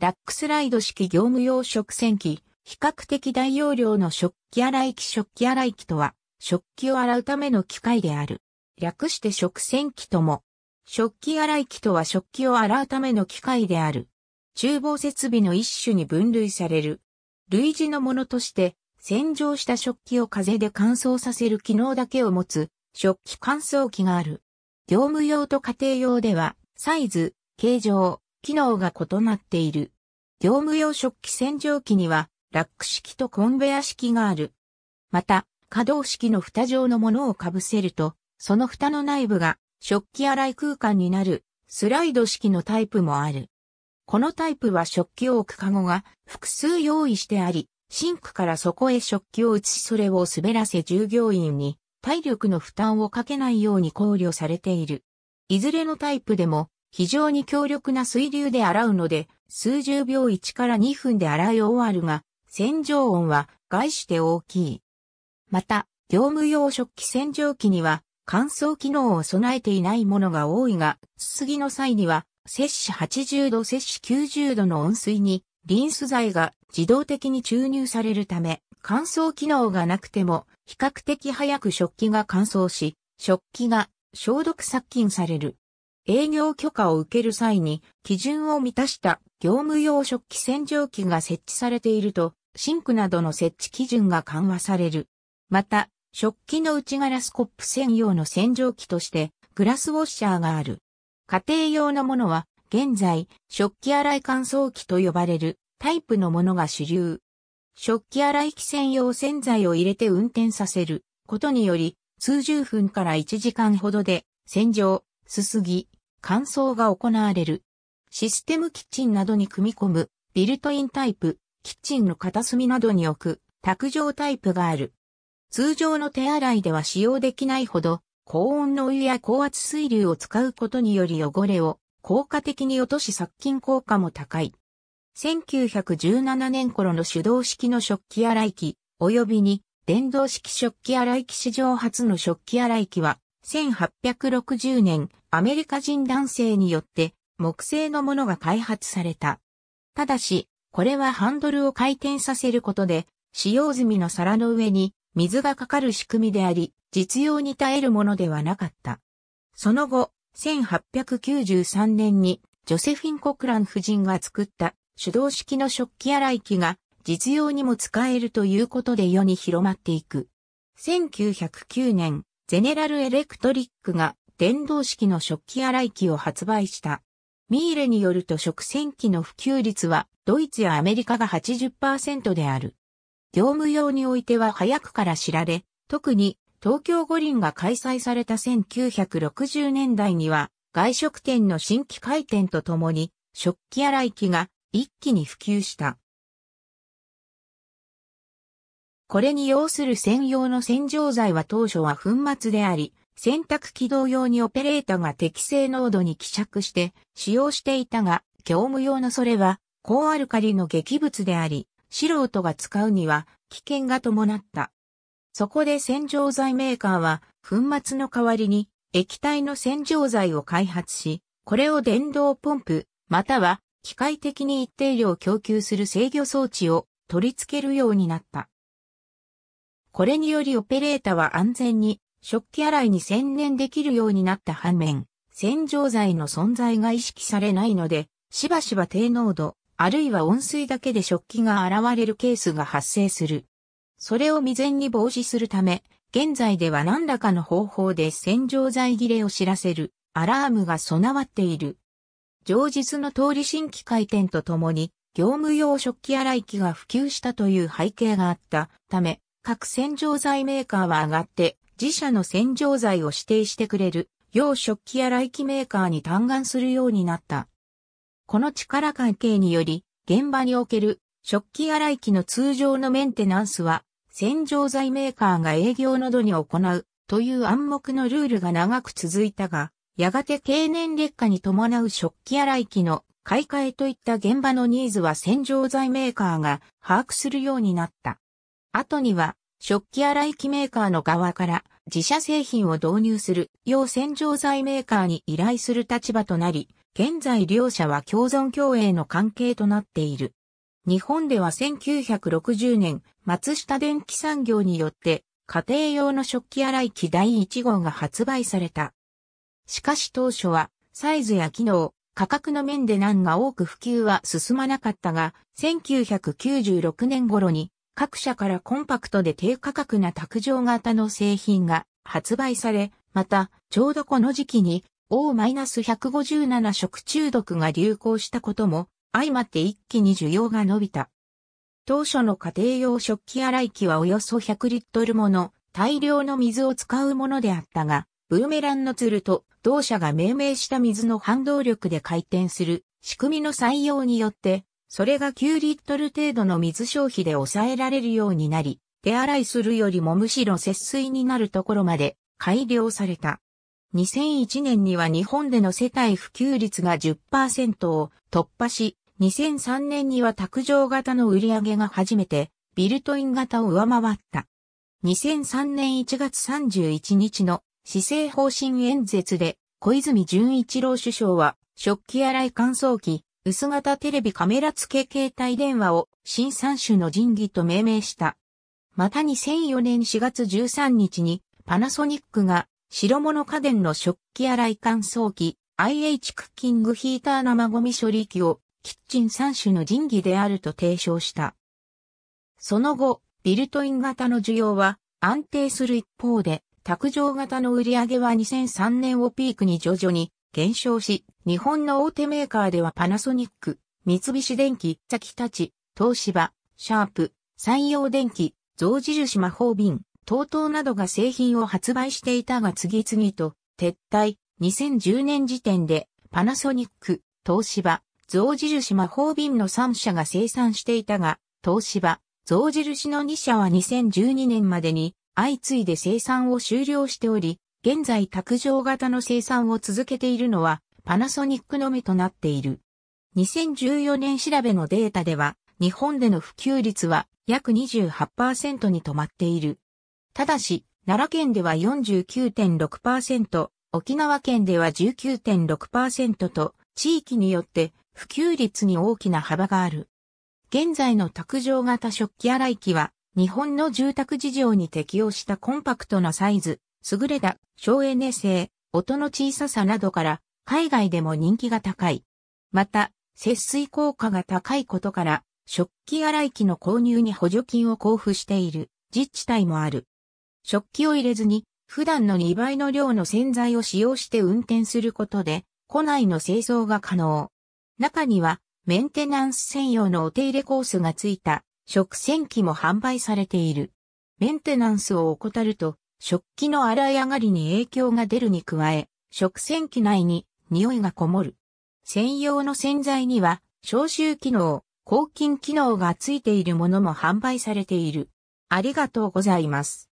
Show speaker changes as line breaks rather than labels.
ラックスライド式業務用食洗機、比較的大容量の食器洗い機食器洗い機とは、食器を洗うための機械である。略して食洗機とも。食器洗い機とは食器を洗うための機械である。厨房設備の一種に分類される。類似のものとして、洗浄した食器を風で乾燥させる機能だけを持つ、食器乾燥機がある。業務用と家庭用では、サイズ、形状、機能が異なっている。業務用食器洗浄機には、ラック式とコンベア式がある。また、可動式の蓋状のものをかぶせると、その蓋の内部が食器洗い空間になるスライド式のタイプもある。このタイプは食器を置くカゴが複数用意してあり、シンクからそこへ食器を移しそれを滑らせ従業員に体力の負担をかけないように考慮されている。いずれのタイプでも非常に強力な水流で洗うので、数十秒1から2分で洗い終わるが、洗浄音は外して大きい。また、業務用食器洗浄機には乾燥機能を備えていないものが多いが、すすぎの際には、摂氏80度、摂氏90度の温水に、リンス剤が自動的に注入されるため、乾燥機能がなくても、比較的早く食器が乾燥し、食器が消毒殺菌される。営業許可を受ける際に基準を満たした業務用食器洗浄機が設置されていると、シンクなどの設置基準が緩和される。また、食器の内ガラスコップ専用の洗浄機としてグラスウォッシャーがある。家庭用のものは現在食器洗い乾燥機と呼ばれるタイプのものが主流。食器洗い機専用洗剤を入れて運転させることにより数十分から1時間ほどで洗浄、すすぎ、乾燥が行われる。システムキッチンなどに組み込む、ビルトインタイプ、キッチンの片隅などに置く、卓上タイプがある。通常の手洗いでは使用できないほど、高温のお湯や高圧水流を使うことにより汚れを効果的に落とし殺菌効果も高い。1917年頃の手動式の食器洗い機、及びに電動式食器洗い機史上初の食器洗い機は、1860年アメリカ人男性によって木製のものが開発された。ただし、これはハンドルを回転させることで、使用済みの皿の上に水がかかる仕組みであり、実用に耐えるものではなかった。その後、1893年にジョセフィン・コクラン夫人が作った手動式の食器洗い機が実用にも使えるということで世に広まっていく。1909年、ゼネラルエレクトリックが電動式の食器洗い機を発売した。ミーレによると食洗機の普及率はドイツやアメリカが80%である。業務用においては早くから知られ、特に東京五輪が開催された1960年代には外食店の新規開店とともに食器洗い機が一気に普及した。これに要する専用の洗浄剤は当初は粉末であり、洗濯機動用にオペレータが適正濃度に希釈して使用していたが、業務用のそれは高アルカリの劇物であり、素人が使うには危険が伴った。そこで洗浄剤メーカーは粉末の代わりに液体の洗浄剤を開発し、これを電動ポンプ、または機械的に一定量供給する制御装置を取り付けるようになった。これによりオペレータは安全に食器洗いに専念できるようになった反面、洗浄剤の存在が意識されないので、しばしば低濃度、あるいは温水だけで食器が現れるケースが発生する。それを未然に防止するため、現在では何らかの方法で洗浄剤切れを知らせるアラームが備わっている。上日の通り新規開店とともに、業務用食器洗い機が普及したという背景があったため、各洗浄剤メーカーは上がって、自社の洗浄剤を指定してくれる、洋食器洗い機メーカーに嘆願するようになった。この力関係により、現場における食器洗い機の通常のメンテナンスは、洗浄剤メーカーが営業のどに行うという暗黙のルールが長く続いたが、やがて経年劣化に伴う食器洗い機の買い替えといった現場のニーズは洗浄剤メーカーが把握するようになった。後には食器洗い機メーカーの側から自社製品を導入する要洗浄剤メーカーに依頼する立場となり、現在両社は共存共栄の関係となっている。日本では1960年、松下電機産業によって家庭用の食器洗い機第1号が発売された。しかし当初はサイズや機能、価格の面で難が多く普及は進まなかったが、1996年頃に各社からコンパクトで低価格な卓上型の製品が発売され、また、ちょうどこの時期に O-157 食中毒が流行したことも相まって一気に需要が伸びた。当初の家庭用食器洗い機はおよそ100リットルもの大量の水を使うものであったが、ブーメランのツルと同社が命名した水の反動力で回転する仕組みの採用によってそれが9リットル程度の水消費で抑えられるようになり、手洗いするよりもむしろ節水になるところまで改良された。2001年には日本での世帯普及率が10%を突破し、2003年には卓上型の売り上げが初めてビルトイン型を上回った。2003年1月31日の施政方針演説で小泉純一郎首相は食器洗い乾燥機薄型テレビカメラ付け携帯電話を新三種の神器と命名した。また2004年4月13日にパナソニックが白物家電の食器洗い乾燥機 IH クッキングヒーター生ゴミ処理機をキッチン三種の神器であると提唱した。その後、ビルトイン型の需要は安定する一方で、卓上型の売り上げは2003年をピークに徐々に減少し、日本の大手メーカーではパナソニック、三菱電機、たち、東芝、シャープ、山陽電機、象印魔法瓶、東東などが製品を発売していたが次々と撤退。2010年時点でパナソニック、東芝、象印魔法瓶の3社が生産していたが、東芝、象印の2社は2012年までに相次いで生産を終了しており、現在卓上型の生産を続けているのはパナソニックのみとなっている。2014年調べのデータでは、日本での普及率は約28%に止まっている。ただし、奈良県では49.6%、沖縄県では19.6%と、地域によって普及率に大きな幅がある。現在の卓上型食器洗い機は、日本の住宅事情に適応したコンパクトなサイズ、優れた省エネ性、音の小ささなどから海外でも人気が高い。また、節水効果が高いことから食器洗い機の購入に補助金を交付している自治体もある。食器を入れずに普段の2倍の量の洗剤を使用して運転することで、庫内の清掃が可能。中には、メンテナンス専用のお手入れコースがついた食洗機も販売されている。メンテナンスを怠ると、食器の洗い上がりに影響が出るに加え、食洗機内に匂いがこもる。専用の洗剤には消臭機能、抗菌機能がついているものも販売されている。ありがとうございます。